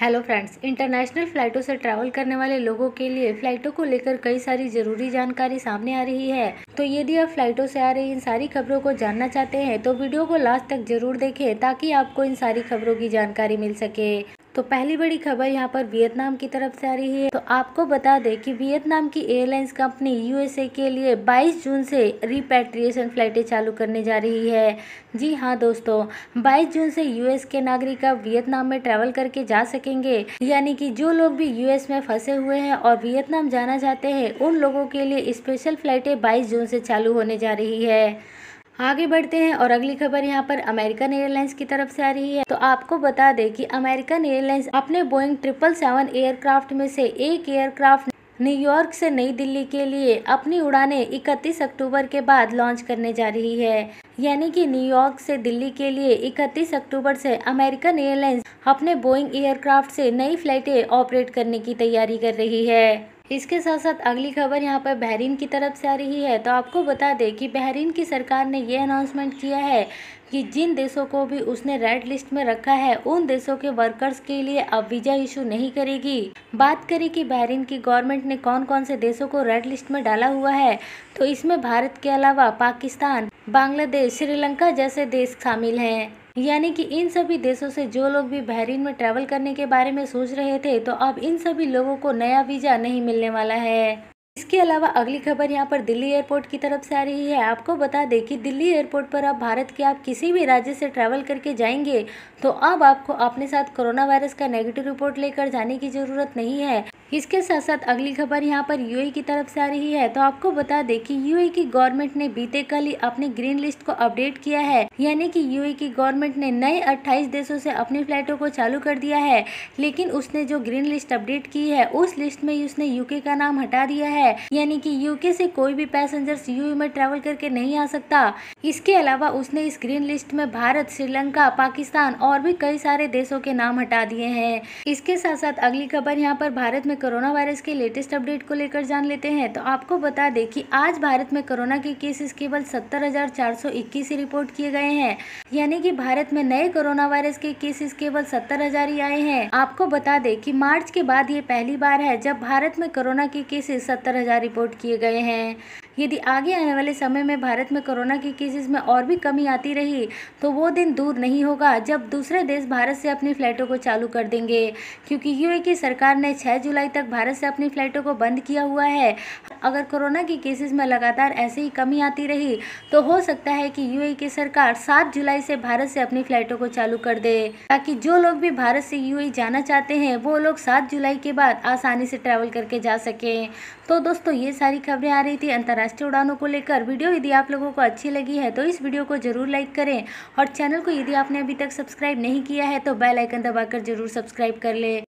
hello friends international फ़्लाइटों से travel करने वाले लोगों के लिए फ़्लाइटों को लेकर कई सारी ज़रूरी जानकारी सामने आ रही है तो यदि आप फ़्लाइटों से आ रही इन सारी खबरों को जानना चाहते हैं तो वीडियो को लास्ट तक ज़रूर देखें ताकि आपको इन सारी खबरों की जानकारी मिल सके तो पहली बड़ी खबर यहाँ पर वियतनाम की तरफ से आ रही है तो आपको बता दें कि वियतनाम की एयरलाइंस कंपनी यूएसए के लिए 22 जून से रिपेट्रिएशन फ्लाइटें चालू करने जा रही है जी हाँ दोस्तों 22 जून से यूएस के नागरिक अब वियतनाम में ट्रैवल करके जा सकेंगे यानी कि जो लोग भी यूएस में फंसे हुए हैं और वियतनाम जाना चाहते हैं उन लोगों के लिए स्पेशल फ्लाइटें बाईस जून से चालू होने जा रही है आगे बढ़ते हैं और अगली खबर यहाँ पर अमेरिकन एयरलाइंस की तरफ से आ रही है तो आपको बता दें कि अमेरिकन एयरलाइंस अपने बोइंग ट्रिपल सेवन एयरक्राफ्ट में से एक एयरक्राफ्ट न्यूयॉर्क से नई दिल्ली के लिए अपनी उड़ानें 31 अक्टूबर के बाद लॉन्च करने जा रही है यानी कि न्यूयॉर्क से दिल्ली के लिए 31 अक्टूबर से अमेरिकन एयरलाइंस अपने बोइंग एयरक्राफ्ट से नई फ्लाइटें ऑपरेट करने की तैयारी कर रही है इसके साथ साथ अगली खबर यहाँ पर बहरीन की तरफ से आ रही है तो आपको बता दें कि बहरीन की सरकार ने यह अनाउंसमेंट किया है कि जिन देशों को भी उसने रेड लिस्ट में रखा है उन देशों के वर्कर्स के लिए अब वीजा इशू नहीं करेगी बात करें कि बहरीन की गवर्नमेंट ने कौन कौन से देशों को रेड लिस्ट में डाला हुआ है तो इसमें भारत के अलावा पाकिस्तान बांग्लादेश श्रीलंका जैसे देश शामिल हैं यानी कि इन सभी देशों से जो लोग भी बहरीन में ट्रैवल करने के बारे में सोच रहे थे तो अब इन सभी लोगों को नया वीज़ा नहीं मिलने वाला है इसके अलावा अगली खबर यहाँ पर दिल्ली एयरपोर्ट की तरफ से आ रही है आपको बता दें कि दिल्ली एयरपोर्ट पर आप भारत के आप किसी भी राज्य से ट्रैवल करके जाएंगे तो अब आपको अपने साथ कोरोना वायरस का नेगेटिव रिपोर्ट लेकर जाने की ज़रूरत नहीं है इसके साथ साथ अगली खबर यहाँ पर यूएई की तरफ से आ रही है तो आपको बता दें कि यूए की गवर्नमेंट ने बीते कल ही अपनी ग्रीन लिस्ट को अपडेट किया है यानी कि यूए की गवर्नमेंट ने नए 28 देशों से अपनी फ्लाइटों को चालू कर दिया है लेकिन उसने जो ग्रीन लिस्ट अपडेट की है उस लिस्ट में उसने यूके का नाम हटा दिया है यानी की यूके से कोई भी पैसेंजर यूए में ट्रेवल करके नहीं आ सकता इसके अलावा उसने इस ग्रीन लिस्ट में भारत श्रीलंका पाकिस्तान और भी कई सारे देशों के नाम हटा दिए है इसके साथ साथ अगली खबर यहाँ पर भारत में में कोरोना वायरस के लेटेस्ट अपडेट को लेकर जान लेते हैं तो आपको बता दें कि आज भारत में कोरोना के केसेस केवल 70,421 ही रिपोर्ट किए गए हैं यानी कि भारत में नए कोरोना वायरस के केसेस केवल 70,000 ही आए हैं आपको बता दें कि मार्च के बाद ये पहली बार है जब भारत में कोरोना के केसेस हजार रिपोर्ट किए गए हैं यदि आगे आने वाले समय में भारत में कोरोना के केसेस में और भी कमी आती रही तो वो दिन दूर नहीं होगा जब दूसरे देश भारत से अपनी फ़्लाइटों को चालू कर देंगे क्योंकि यूए की सरकार ने 6 जुलाई तक भारत से अपनी फ़्लाइटों को बंद किया हुआ है अगर कोरोना के केसेस में लगातार ऐसे ही कमी आती रही तो हो सकता है कि ए की सरकार सात जुलाई से भारत से अपनी फ़्लाइटों को चालू कर दे ताकि जो लोग भी भारत से ए जाना चाहते हैं वो लोग सात जुलाई के बाद आसानी से ट्रैवल करके जा सकें तो दोस्तों ये सारी खबरें आ रही थी अंतर्राष्ट्रीय अंतर्राष्ट्रीय उड़ानों को लेकर वीडियो यदि आप लोगों को अच्छी लगी है तो इस वीडियो को जरूर लाइक करें और चैनल को यदि आपने अभी तक सब्सक्राइब नहीं किया है तो बेल आइकन दबाकर जरूर सब्सक्राइब कर ले